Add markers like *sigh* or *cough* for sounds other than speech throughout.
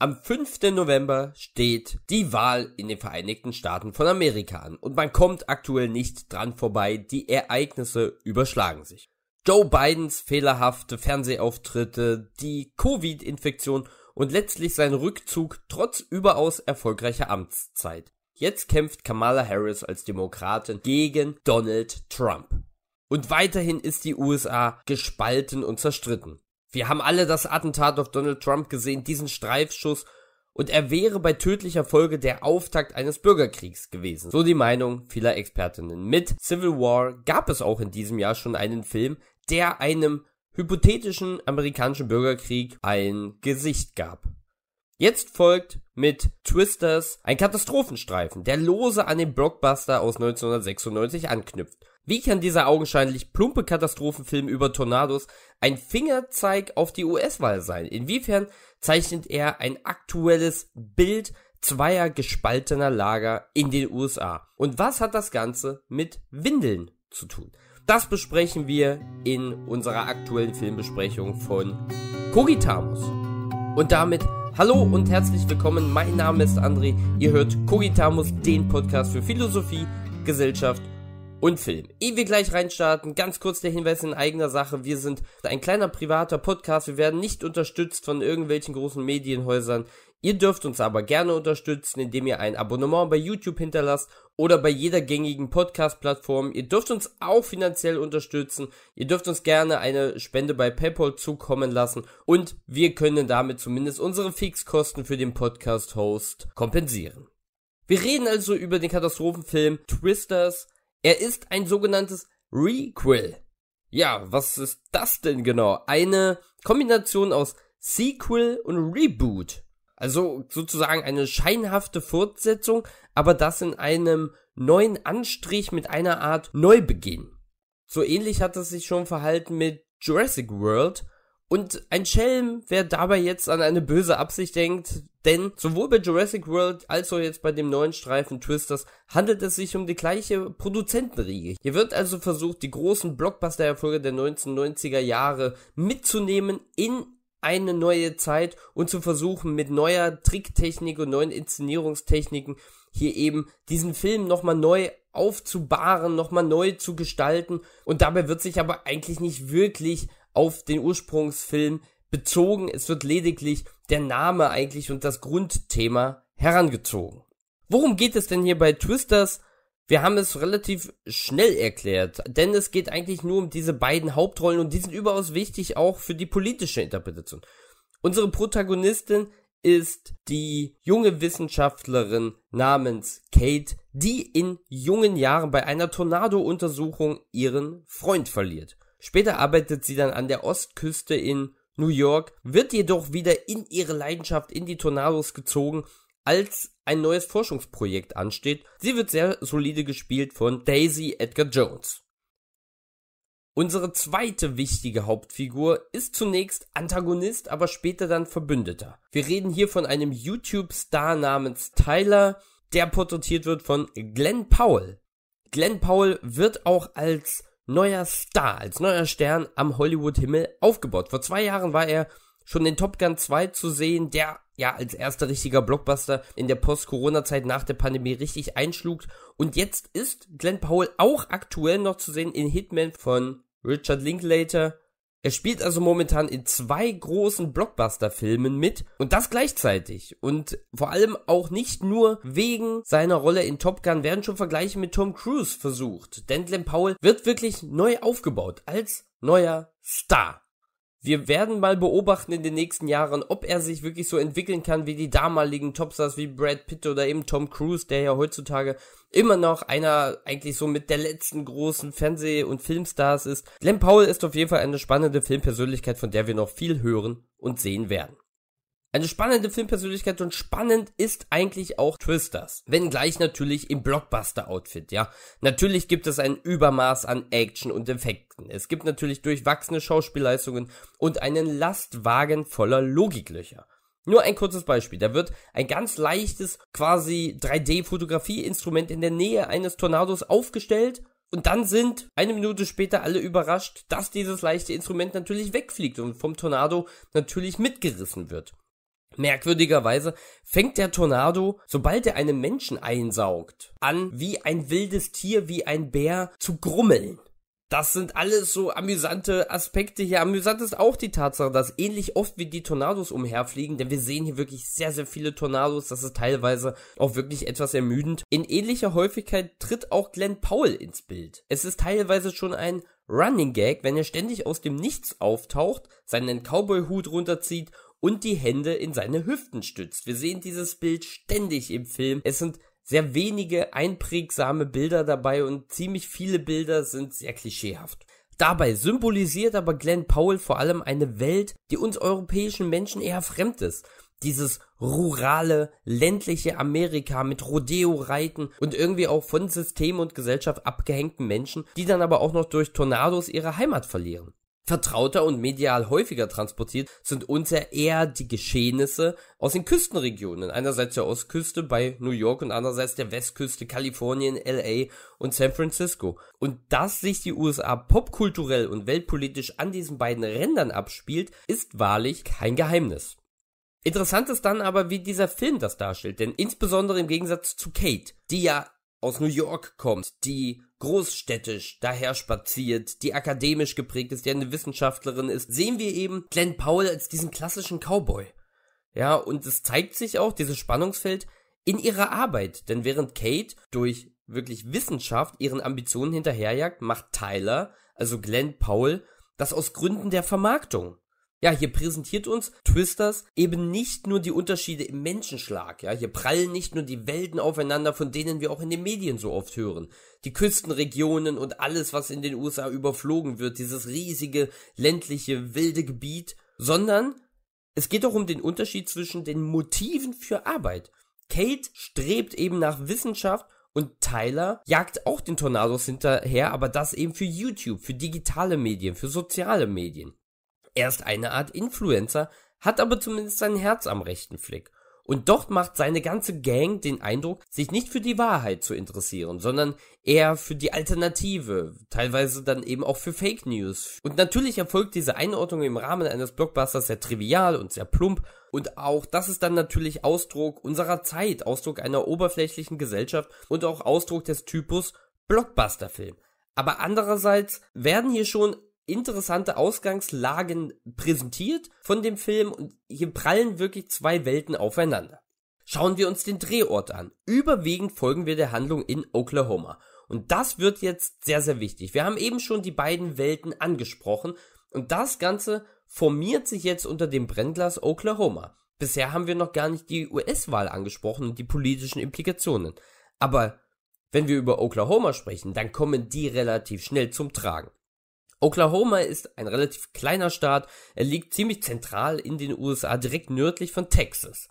Am 5. November steht die Wahl in den Vereinigten Staaten von Amerika an und man kommt aktuell nicht dran vorbei, die Ereignisse überschlagen sich. Joe Bidens fehlerhafte Fernsehauftritte, die Covid-Infektion und letztlich sein Rückzug trotz überaus erfolgreicher Amtszeit. Jetzt kämpft Kamala Harris als Demokratin gegen Donald Trump. Und weiterhin ist die USA gespalten und zerstritten. Wir haben alle das Attentat auf Donald Trump gesehen, diesen Streifschuss, und er wäre bei tödlicher Folge der Auftakt eines Bürgerkriegs gewesen. So die Meinung vieler Expertinnen. Mit Civil War gab es auch in diesem Jahr schon einen Film, der einem hypothetischen amerikanischen Bürgerkrieg ein Gesicht gab. Jetzt folgt mit Twisters ein Katastrophenstreifen, der lose an den Blockbuster aus 1996 anknüpft. Wie kann dieser augenscheinlich plumpe Katastrophenfilm über Tornados ein Fingerzeig auf die US-Wahl sein? Inwiefern zeichnet er ein aktuelles Bild zweier gespaltener Lager in den USA? Und was hat das Ganze mit Windeln zu tun? Das besprechen wir in unserer aktuellen Filmbesprechung von Kogitamus. Und damit hallo und herzlich willkommen. Mein Name ist André. Ihr hört Kogitamus, den Podcast für Philosophie, Gesellschaft und Film. Ehe wir gleich reinstarten, ganz kurz der Hinweis in eigener Sache. Wir sind ein kleiner privater Podcast. Wir werden nicht unterstützt von irgendwelchen großen Medienhäusern. Ihr dürft uns aber gerne unterstützen, indem ihr ein Abonnement bei YouTube hinterlasst oder bei jeder gängigen Podcast-Plattform. Ihr dürft uns auch finanziell unterstützen. Ihr dürft uns gerne eine Spende bei PayPal zukommen lassen und wir können damit zumindest unsere Fixkosten für den Podcast-Host kompensieren. Wir reden also über den Katastrophenfilm Twisters er ist ein sogenanntes Requel. Ja, was ist das denn genau? Eine Kombination aus Sequel und Reboot. Also sozusagen eine scheinhafte Fortsetzung, aber das in einem neuen Anstrich mit einer Art Neubeginn. So ähnlich hat es sich schon verhalten mit Jurassic World und ein Schelm, wer dabei jetzt an eine böse Absicht denkt, denn sowohl bei Jurassic World als auch jetzt bei dem neuen Streifen Twisters handelt es sich um die gleiche Produzentenriege. Hier wird also versucht, die großen Blockbuster-Erfolge der 1990er Jahre mitzunehmen in eine neue Zeit und zu versuchen, mit neuer Tricktechnik und neuen Inszenierungstechniken hier eben diesen Film nochmal neu aufzubahren, nochmal neu zu gestalten. Und dabei wird sich aber eigentlich nicht wirklich auf den Ursprungsfilm bezogen. Es wird lediglich der Name eigentlich und das Grundthema herangezogen. Worum geht es denn hier bei Twisters? Wir haben es relativ schnell erklärt, denn es geht eigentlich nur um diese beiden Hauptrollen und die sind überaus wichtig auch für die politische Interpretation. Unsere Protagonistin ist die junge Wissenschaftlerin namens Kate, die in jungen Jahren bei einer Tornado-Untersuchung ihren Freund verliert. Später arbeitet sie dann an der Ostküste in New York, wird jedoch wieder in ihre Leidenschaft in die Tornados gezogen, als ein neues Forschungsprojekt ansteht. Sie wird sehr solide gespielt von Daisy Edgar Jones. Unsere zweite wichtige Hauptfigur ist zunächst Antagonist, aber später dann Verbündeter. Wir reden hier von einem YouTube-Star namens Tyler, der porträtiert wird von Glenn Powell. Glenn Powell wird auch als neuer Star, als neuer Stern am Hollywood-Himmel aufgebaut. Vor zwei Jahren war er schon in Top Gun 2 zu sehen, der ja als erster richtiger Blockbuster in der Post-Corona-Zeit nach der Pandemie richtig einschlug. Und jetzt ist Glenn Powell auch aktuell noch zu sehen in Hitman von Richard Linklater er spielt also momentan in zwei großen Blockbuster-Filmen mit und das gleichzeitig. Und vor allem auch nicht nur wegen seiner Rolle in Top Gun werden schon Vergleiche mit Tom Cruise versucht. Denn Glenn Powell wird wirklich neu aufgebaut als neuer Star. Wir werden mal beobachten in den nächsten Jahren, ob er sich wirklich so entwickeln kann wie die damaligen Topstars wie Brad Pitt oder eben Tom Cruise, der ja heutzutage immer noch einer eigentlich so mit der letzten großen Fernseh- und Filmstars ist. Glenn Powell ist auf jeden Fall eine spannende Filmpersönlichkeit, von der wir noch viel hören und sehen werden. Eine also spannende Filmpersönlichkeit und spannend ist eigentlich auch Twisters. Wenngleich natürlich im Blockbuster-Outfit, ja. Natürlich gibt es ein Übermaß an Action und Effekten. Es gibt natürlich durchwachsene Schauspielleistungen und einen Lastwagen voller Logiklöcher. Nur ein kurzes Beispiel. Da wird ein ganz leichtes, quasi 3 d fotografie instrument in der Nähe eines Tornados aufgestellt und dann sind eine Minute später alle überrascht, dass dieses leichte Instrument natürlich wegfliegt und vom Tornado natürlich mitgerissen wird. Merkwürdigerweise fängt der Tornado, sobald er einen Menschen einsaugt, an, wie ein wildes Tier, wie ein Bär zu grummeln. Das sind alles so amüsante Aspekte hier. Amüsant ist auch die Tatsache, dass ähnlich oft wie die Tornados umherfliegen, denn wir sehen hier wirklich sehr, sehr viele Tornados. Das ist teilweise auch wirklich etwas ermüdend. In ähnlicher Häufigkeit tritt auch Glenn Powell ins Bild. Es ist teilweise schon ein Running Gag, wenn er ständig aus dem Nichts auftaucht, seinen Cowboy-Hut runterzieht und die Hände in seine Hüften stützt. Wir sehen dieses Bild ständig im Film. Es sind sehr wenige einprägsame Bilder dabei und ziemlich viele Bilder sind sehr klischeehaft. Dabei symbolisiert aber Glenn Powell vor allem eine Welt, die uns europäischen Menschen eher fremd ist. Dieses rurale, ländliche Amerika mit Rodeo-Reiten und irgendwie auch von System und Gesellschaft abgehängten Menschen, die dann aber auch noch durch Tornados ihre Heimat verlieren vertrauter und medial häufiger transportiert, sind uns ja eher die Geschehnisse aus den Küstenregionen. Einerseits der Ostküste bei New York und andererseits der Westküste, Kalifornien, LA und San Francisco. Und dass sich die USA popkulturell und weltpolitisch an diesen beiden Rändern abspielt, ist wahrlich kein Geheimnis. Interessant ist dann aber, wie dieser Film das darstellt, denn insbesondere im Gegensatz zu Kate, die ja aus New York kommt, die großstädtisch daher spaziert, die akademisch geprägt ist, die eine Wissenschaftlerin ist, sehen wir eben Glenn Powell als diesen klassischen Cowboy. Ja, und es zeigt sich auch, dieses Spannungsfeld, in ihrer Arbeit. Denn während Kate durch wirklich Wissenschaft ihren Ambitionen hinterherjagt, macht Tyler, also Glenn Powell, das aus Gründen der Vermarktung. Ja, hier präsentiert uns Twisters eben nicht nur die Unterschiede im Menschenschlag. Ja, hier prallen nicht nur die Welten aufeinander, von denen wir auch in den Medien so oft hören. Die Küstenregionen und alles, was in den USA überflogen wird, dieses riesige, ländliche, wilde Gebiet, sondern es geht auch um den Unterschied zwischen den Motiven für Arbeit. Kate strebt eben nach Wissenschaft und Tyler jagt auch den Tornados hinterher, aber das eben für YouTube, für digitale Medien, für soziale Medien. Er ist eine Art Influencer, hat aber zumindest sein Herz am rechten Fleck. Und dort macht seine ganze Gang den Eindruck, sich nicht für die Wahrheit zu interessieren, sondern eher für die Alternative, teilweise dann eben auch für Fake News. Und natürlich erfolgt diese Einordnung im Rahmen eines Blockbusters sehr trivial und sehr plump, und auch das ist dann natürlich Ausdruck unserer Zeit, Ausdruck einer oberflächlichen Gesellschaft und auch Ausdruck des Typus Blockbusterfilm. Aber andererseits werden hier schon interessante Ausgangslagen präsentiert von dem Film und hier prallen wirklich zwei Welten aufeinander. Schauen wir uns den Drehort an. Überwiegend folgen wir der Handlung in Oklahoma. Und das wird jetzt sehr, sehr wichtig. Wir haben eben schon die beiden Welten angesprochen und das Ganze formiert sich jetzt unter dem Brennglas Oklahoma. Bisher haben wir noch gar nicht die US-Wahl angesprochen und die politischen Implikationen. Aber wenn wir über Oklahoma sprechen, dann kommen die relativ schnell zum Tragen. Oklahoma ist ein relativ kleiner Staat, er liegt ziemlich zentral in den USA, direkt nördlich von Texas.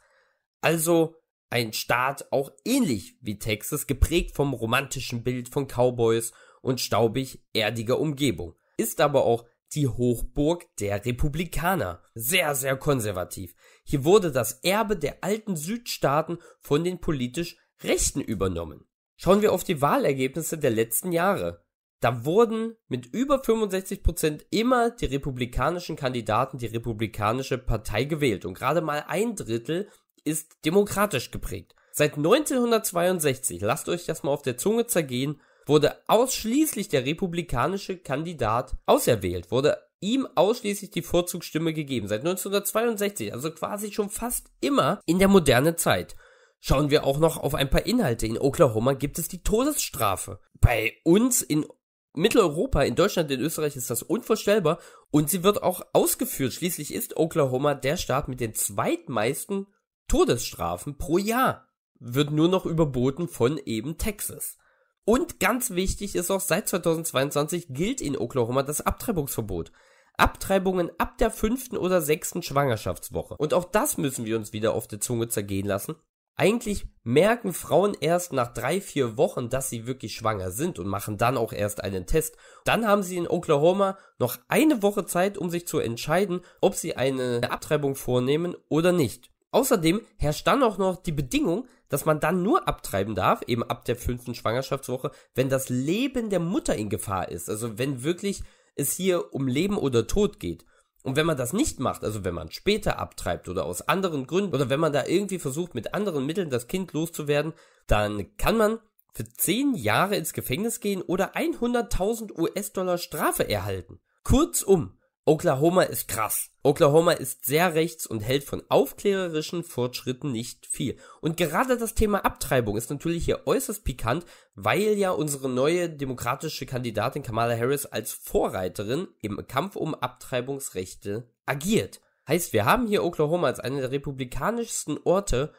Also ein Staat auch ähnlich wie Texas, geprägt vom romantischen Bild von Cowboys und staubig erdiger Umgebung, ist aber auch die Hochburg der Republikaner. Sehr, sehr konservativ. Hier wurde das Erbe der alten Südstaaten von den politisch Rechten übernommen. Schauen wir auf die Wahlergebnisse der letzten Jahre da wurden mit über 65 Prozent immer die republikanischen Kandidaten, die republikanische Partei gewählt. Und gerade mal ein Drittel ist demokratisch geprägt. Seit 1962, lasst euch das mal auf der Zunge zergehen, wurde ausschließlich der republikanische Kandidat auserwählt, wurde ihm ausschließlich die Vorzugsstimme gegeben. Seit 1962, also quasi schon fast immer in der modernen Zeit. Schauen wir auch noch auf ein paar Inhalte. In Oklahoma gibt es die Todesstrafe. Bei uns in Mitteleuropa, in Deutschland, in Österreich ist das unvorstellbar und sie wird auch ausgeführt. Schließlich ist Oklahoma der Staat mit den zweitmeisten Todesstrafen pro Jahr. Wird nur noch überboten von eben Texas. Und ganz wichtig ist auch, seit 2022 gilt in Oklahoma das Abtreibungsverbot. Abtreibungen ab der fünften oder sechsten Schwangerschaftswoche. Und auch das müssen wir uns wieder auf der Zunge zergehen lassen. Eigentlich merken Frauen erst nach drei, vier Wochen, dass sie wirklich schwanger sind und machen dann auch erst einen Test. Dann haben sie in Oklahoma noch eine Woche Zeit, um sich zu entscheiden, ob sie eine Abtreibung vornehmen oder nicht. Außerdem herrscht dann auch noch die Bedingung, dass man dann nur abtreiben darf, eben ab der fünften Schwangerschaftswoche, wenn das Leben der Mutter in Gefahr ist. Also wenn wirklich es hier um Leben oder Tod geht. Und wenn man das nicht macht, also wenn man später abtreibt oder aus anderen Gründen oder wenn man da irgendwie versucht, mit anderen Mitteln das Kind loszuwerden, dann kann man für 10 Jahre ins Gefängnis gehen oder 100.000 US-Dollar Strafe erhalten. Kurzum, Oklahoma ist krass. Oklahoma ist sehr rechts und hält von aufklärerischen Fortschritten nicht viel. Und gerade das Thema Abtreibung ist natürlich hier äußerst pikant, weil ja unsere neue demokratische Kandidatin Kamala Harris als Vorreiterin im Kampf um Abtreibungsrechte agiert. Heißt, wir haben hier Oklahoma als einer der republikanischsten Orte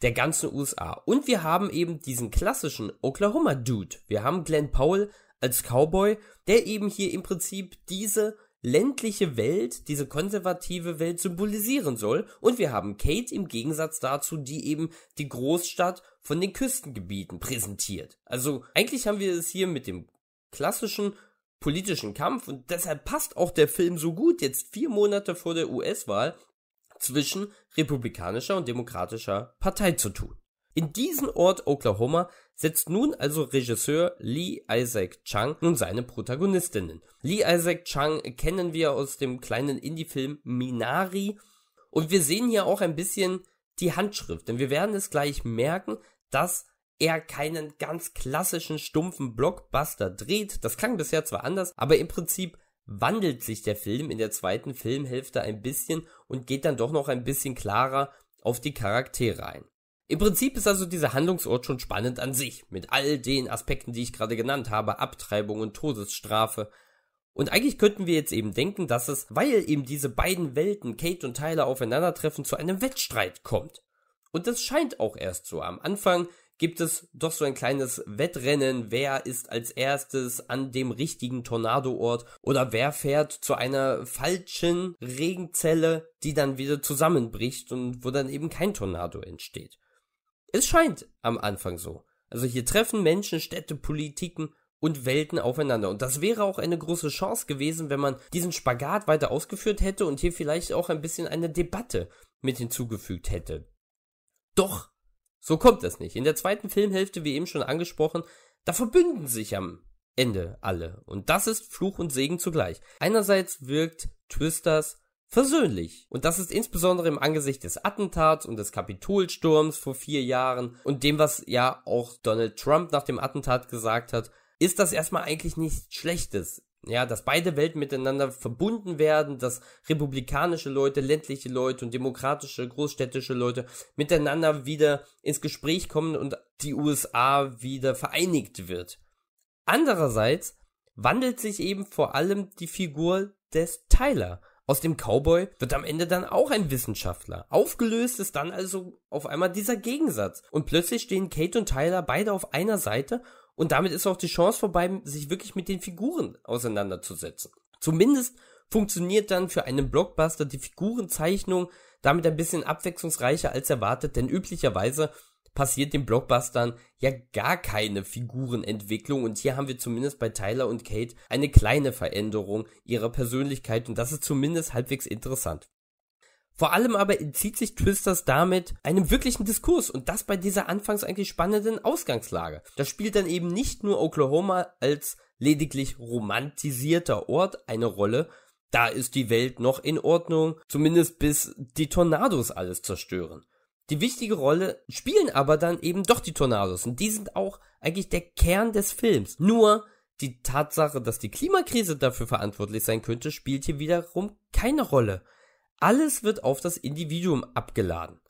der ganzen USA. Und wir haben eben diesen klassischen Oklahoma-Dude. Wir haben Glenn Powell als Cowboy, der eben hier im Prinzip diese ländliche Welt, diese konservative Welt symbolisieren soll. Und wir haben Kate im Gegensatz dazu, die eben die Großstadt von den Küstengebieten präsentiert. Also eigentlich haben wir es hier mit dem klassischen politischen Kampf und deshalb passt auch der Film so gut jetzt vier Monate vor der US-Wahl zwischen republikanischer und demokratischer Partei zu tun. In diesen Ort Oklahoma setzt nun also Regisseur Lee Isaac Chung nun seine Protagonistinnen. Lee Isaac Chung kennen wir aus dem kleinen Indie-Film Minari und wir sehen hier auch ein bisschen die Handschrift, denn wir werden es gleich merken, dass er keinen ganz klassischen stumpfen Blockbuster dreht. Das klang bisher zwar anders, aber im Prinzip wandelt sich der Film in der zweiten Filmhälfte ein bisschen und geht dann doch noch ein bisschen klarer auf die Charaktere ein. Im Prinzip ist also dieser Handlungsort schon spannend an sich, mit all den Aspekten, die ich gerade genannt habe, Abtreibung und Todesstrafe. Und eigentlich könnten wir jetzt eben denken, dass es, weil eben diese beiden Welten, Kate und Tyler, aufeinandertreffen, zu einem Wettstreit kommt. Und das scheint auch erst so. Am Anfang gibt es doch so ein kleines Wettrennen, wer ist als erstes an dem richtigen Tornadoort oder wer fährt zu einer falschen Regenzelle, die dann wieder zusammenbricht und wo dann eben kein Tornado entsteht. Es scheint am Anfang so. Also hier treffen Menschen, Städte, Politiken und Welten aufeinander. Und das wäre auch eine große Chance gewesen, wenn man diesen Spagat weiter ausgeführt hätte und hier vielleicht auch ein bisschen eine Debatte mit hinzugefügt hätte. Doch, so kommt das nicht. In der zweiten Filmhälfte, wie eben schon angesprochen, da verbünden sich am Ende alle. Und das ist Fluch und Segen zugleich. Einerseits wirkt Twisters versöhnlich. Und das ist insbesondere im Angesicht des Attentats und des Kapitolsturms vor vier Jahren und dem, was ja auch Donald Trump nach dem Attentat gesagt hat, ist das erstmal eigentlich nichts Schlechtes. Ja, dass beide Welten miteinander verbunden werden, dass republikanische Leute, ländliche Leute und demokratische, großstädtische Leute miteinander wieder ins Gespräch kommen und die USA wieder vereinigt wird. Andererseits wandelt sich eben vor allem die Figur des Tyler. Aus dem Cowboy wird am Ende dann auch ein Wissenschaftler. Aufgelöst ist dann also auf einmal dieser Gegensatz. Und plötzlich stehen Kate und Tyler beide auf einer Seite und damit ist auch die Chance vorbei, sich wirklich mit den Figuren auseinanderzusetzen. Zumindest funktioniert dann für einen Blockbuster die Figurenzeichnung damit ein bisschen abwechslungsreicher als erwartet, denn üblicherweise passiert den Blockbustern ja gar keine Figurenentwicklung und hier haben wir zumindest bei Tyler und Kate eine kleine Veränderung ihrer Persönlichkeit und das ist zumindest halbwegs interessant. Vor allem aber entzieht sich Twisters damit einem wirklichen Diskurs und das bei dieser anfangs eigentlich spannenden Ausgangslage. Da spielt dann eben nicht nur Oklahoma als lediglich romantisierter Ort eine Rolle, da ist die Welt noch in Ordnung, zumindest bis die Tornados alles zerstören. Die wichtige Rolle spielen aber dann eben doch die Tornados. Und die sind auch eigentlich der Kern des Films. Nur die Tatsache, dass die Klimakrise dafür verantwortlich sein könnte, spielt hier wiederum keine Rolle. Alles wird auf das Individuum abgeladen.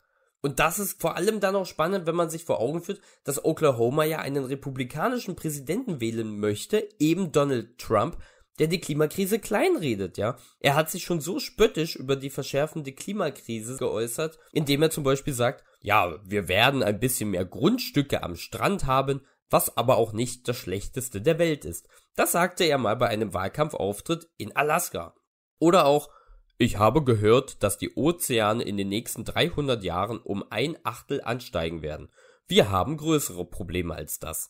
Und das ist vor allem dann auch spannend, wenn man sich vor Augen führt, dass Oklahoma ja einen republikanischen Präsidenten wählen möchte, eben Donald Trump, der die Klimakrise kleinredet, ja. Er hat sich schon so spöttisch über die verschärfende Klimakrise geäußert, indem er zum Beispiel sagt, ja, wir werden ein bisschen mehr Grundstücke am Strand haben, was aber auch nicht das Schlechteste der Welt ist. Das sagte er mal bei einem Wahlkampfauftritt in Alaska. Oder auch, ich habe gehört, dass die Ozeane in den nächsten 300 Jahren um ein Achtel ansteigen werden. Wir haben größere Probleme als das.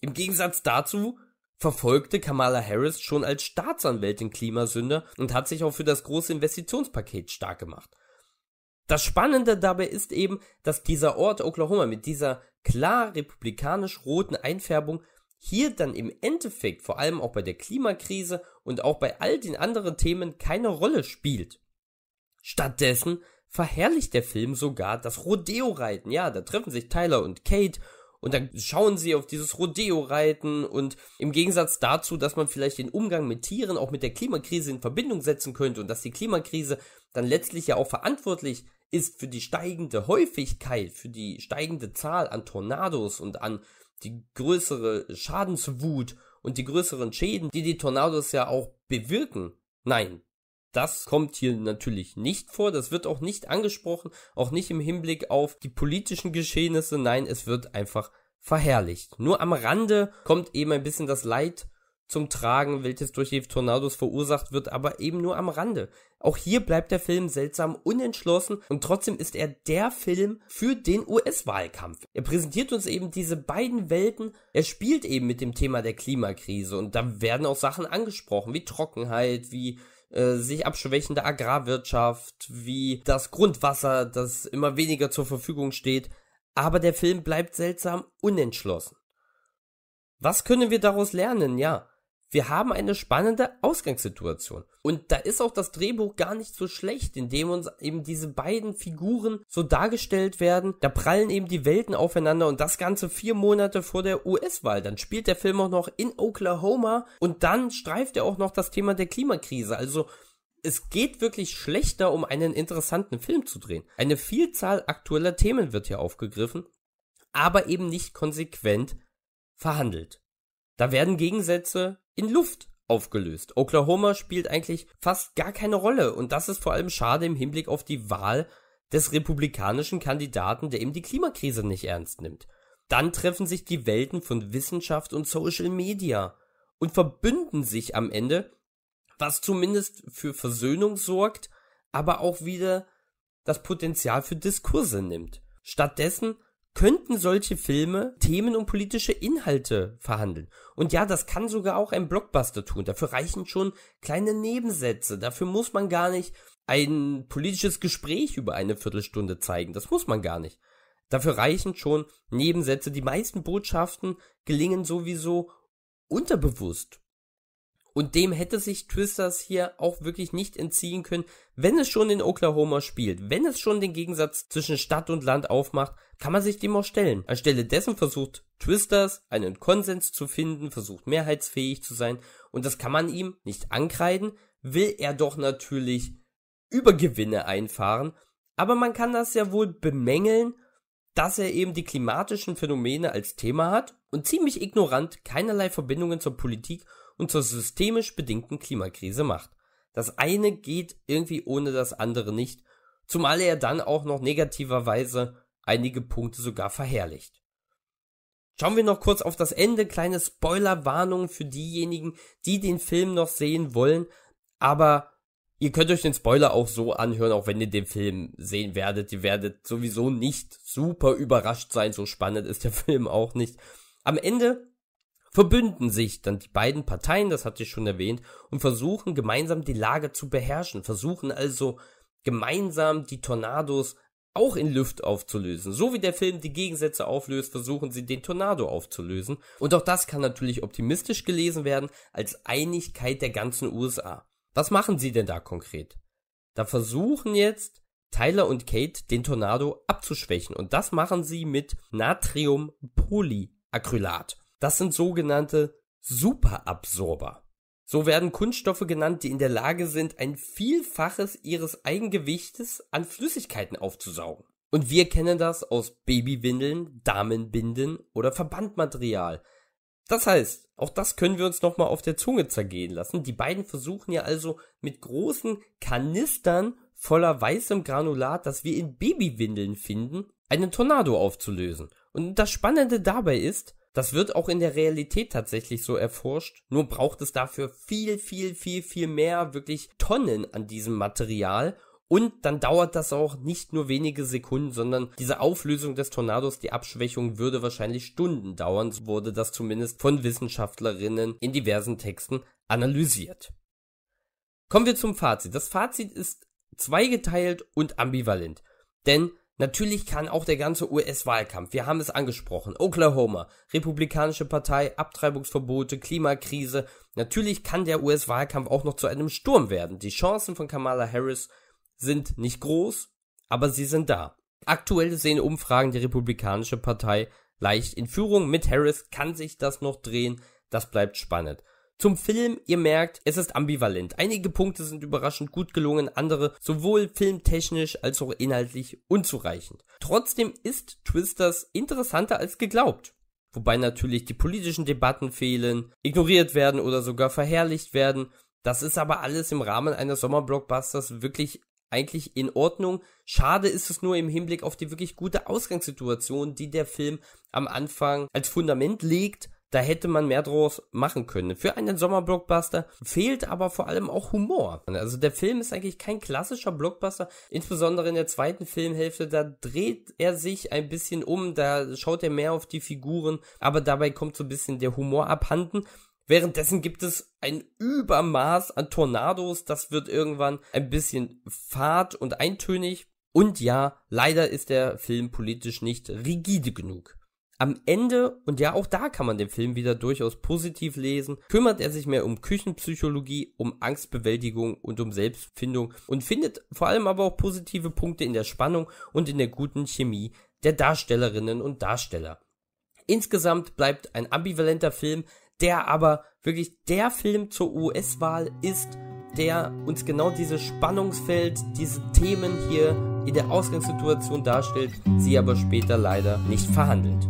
Im Gegensatz dazu verfolgte Kamala Harris schon als Staatsanwältin Klimasünder und hat sich auch für das große Investitionspaket stark gemacht. Das Spannende dabei ist eben, dass dieser Ort Oklahoma mit dieser klar republikanisch-roten Einfärbung hier dann im Endeffekt vor allem auch bei der Klimakrise und auch bei all den anderen Themen keine Rolle spielt. Stattdessen verherrlicht der Film sogar das Rodeo-Reiten. Ja, da treffen sich Tyler und Kate und dann schauen sie auf dieses Rodeo-Reiten und im Gegensatz dazu, dass man vielleicht den Umgang mit Tieren auch mit der Klimakrise in Verbindung setzen könnte und dass die Klimakrise dann letztlich ja auch verantwortlich ist für die steigende Häufigkeit, für die steigende Zahl an Tornados und an die größere Schadenswut und die größeren Schäden, die die Tornados ja auch bewirken. Nein, das kommt hier natürlich nicht vor. Das wird auch nicht angesprochen, auch nicht im Hinblick auf die politischen Geschehnisse. Nein, es wird einfach verherrlicht. Nur am Rande kommt eben ein bisschen das Leid zum Tragen, welches durch die Tornados verursacht wird, aber eben nur am Rande. Auch hier bleibt der Film seltsam unentschlossen und trotzdem ist er der Film für den US-Wahlkampf. Er präsentiert uns eben diese beiden Welten, er spielt eben mit dem Thema der Klimakrise und da werden auch Sachen angesprochen, wie Trockenheit, wie äh, sich abschwächende Agrarwirtschaft, wie das Grundwasser, das immer weniger zur Verfügung steht. Aber der Film bleibt seltsam unentschlossen. Was können wir daraus lernen? Ja, wir haben eine spannende Ausgangssituation. Und da ist auch das Drehbuch gar nicht so schlecht, indem uns eben diese beiden Figuren so dargestellt werden. Da prallen eben die Welten aufeinander und das Ganze vier Monate vor der US-Wahl. Dann spielt der Film auch noch in Oklahoma und dann streift er auch noch das Thema der Klimakrise. Also es geht wirklich schlechter, um einen interessanten Film zu drehen. Eine Vielzahl aktueller Themen wird hier aufgegriffen, aber eben nicht konsequent verhandelt. Da werden Gegensätze in Luft aufgelöst. Oklahoma spielt eigentlich fast gar keine Rolle und das ist vor allem schade im Hinblick auf die Wahl des republikanischen Kandidaten, der eben die Klimakrise nicht ernst nimmt. Dann treffen sich die Welten von Wissenschaft und Social Media und verbünden sich am Ende, was zumindest für Versöhnung sorgt, aber auch wieder das Potenzial für Diskurse nimmt. Stattdessen könnten solche Filme Themen und politische Inhalte verhandeln. Und ja, das kann sogar auch ein Blockbuster tun. Dafür reichen schon kleine Nebensätze. Dafür muss man gar nicht ein politisches Gespräch über eine Viertelstunde zeigen. Das muss man gar nicht. Dafür reichen schon Nebensätze. Die meisten Botschaften gelingen sowieso unterbewusst und dem hätte sich Twisters hier auch wirklich nicht entziehen können, wenn es schon in Oklahoma spielt, wenn es schon den Gegensatz zwischen Stadt und Land aufmacht, kann man sich dem auch stellen. Anstelle dessen versucht Twisters einen Konsens zu finden, versucht mehrheitsfähig zu sein und das kann man ihm nicht ankreiden, will er doch natürlich Übergewinne einfahren, aber man kann das ja wohl bemängeln, dass er eben die klimatischen Phänomene als Thema hat und ziemlich ignorant keinerlei Verbindungen zur Politik und zur systemisch bedingten Klimakrise macht. Das eine geht irgendwie ohne das andere nicht, zumal er dann auch noch negativerweise einige Punkte sogar verherrlicht. Schauen wir noch kurz auf das Ende, kleine Spoilerwarnung für diejenigen, die den Film noch sehen wollen, aber ihr könnt euch den Spoiler auch so anhören, auch wenn ihr den Film sehen werdet, ihr werdet sowieso nicht super überrascht sein, so spannend ist der *laughs* Film auch nicht. Am Ende verbünden sich dann die beiden Parteien, das hatte ich schon erwähnt, und versuchen gemeinsam die Lage zu beherrschen, versuchen also gemeinsam die Tornados auch in Luft aufzulösen. So wie der Film die Gegensätze auflöst, versuchen sie den Tornado aufzulösen. Und auch das kann natürlich optimistisch gelesen werden als Einigkeit der ganzen USA. Was machen sie denn da konkret? Da versuchen jetzt Tyler und Kate den Tornado abzuschwächen und das machen sie mit Natriumpolyacrylat. Das sind sogenannte Superabsorber. So werden Kunststoffe genannt, die in der Lage sind, ein Vielfaches ihres Eigengewichtes an Flüssigkeiten aufzusaugen. Und wir kennen das aus Babywindeln, Damenbinden oder Verbandmaterial. Das heißt, auch das können wir uns nochmal auf der Zunge zergehen lassen. Die beiden versuchen ja also mit großen Kanistern voller weißem Granulat, das wir in Babywindeln finden, einen Tornado aufzulösen. Und das Spannende dabei ist, das wird auch in der Realität tatsächlich so erforscht, nur braucht es dafür viel, viel, viel, viel mehr wirklich Tonnen an diesem Material und dann dauert das auch nicht nur wenige Sekunden, sondern diese Auflösung des Tornados, die Abschwächung würde wahrscheinlich Stunden dauern, so wurde das zumindest von Wissenschaftlerinnen in diversen Texten analysiert. Kommen wir zum Fazit. Das Fazit ist zweigeteilt und ambivalent, denn Natürlich kann auch der ganze US-Wahlkampf, wir haben es angesprochen, Oklahoma, Republikanische Partei, Abtreibungsverbote, Klimakrise, natürlich kann der US-Wahlkampf auch noch zu einem Sturm werden. Die Chancen von Kamala Harris sind nicht groß, aber sie sind da. Aktuell sehen Umfragen die Republikanische Partei leicht in Führung. Mit Harris kann sich das noch drehen, das bleibt spannend. Zum Film, ihr merkt, es ist ambivalent. Einige Punkte sind überraschend gut gelungen, andere sowohl filmtechnisch als auch inhaltlich unzureichend. Trotzdem ist Twisters interessanter als geglaubt. Wobei natürlich die politischen Debatten fehlen, ignoriert werden oder sogar verherrlicht werden. Das ist aber alles im Rahmen eines Sommerblockbusters wirklich eigentlich in Ordnung. Schade ist es nur im Hinblick auf die wirklich gute Ausgangssituation, die der Film am Anfang als Fundament legt da hätte man mehr draus machen können. Für einen Sommerblockbuster fehlt aber vor allem auch Humor. Also der Film ist eigentlich kein klassischer Blockbuster. Insbesondere in der zweiten Filmhälfte, da dreht er sich ein bisschen um, da schaut er mehr auf die Figuren, aber dabei kommt so ein bisschen der Humor abhanden. Währenddessen gibt es ein Übermaß an Tornados, das wird irgendwann ein bisschen fad und eintönig. Und ja, leider ist der Film politisch nicht rigide genug. Am Ende, und ja, auch da kann man den Film wieder durchaus positiv lesen, kümmert er sich mehr um Küchenpsychologie, um Angstbewältigung und um Selbstfindung und findet vor allem aber auch positive Punkte in der Spannung und in der guten Chemie der Darstellerinnen und Darsteller. Insgesamt bleibt ein ambivalenter Film, der aber wirklich der Film zur US-Wahl ist, der uns genau dieses Spannungsfeld, diese Themen hier in der Ausgangssituation darstellt, sie aber später leider nicht verhandelt.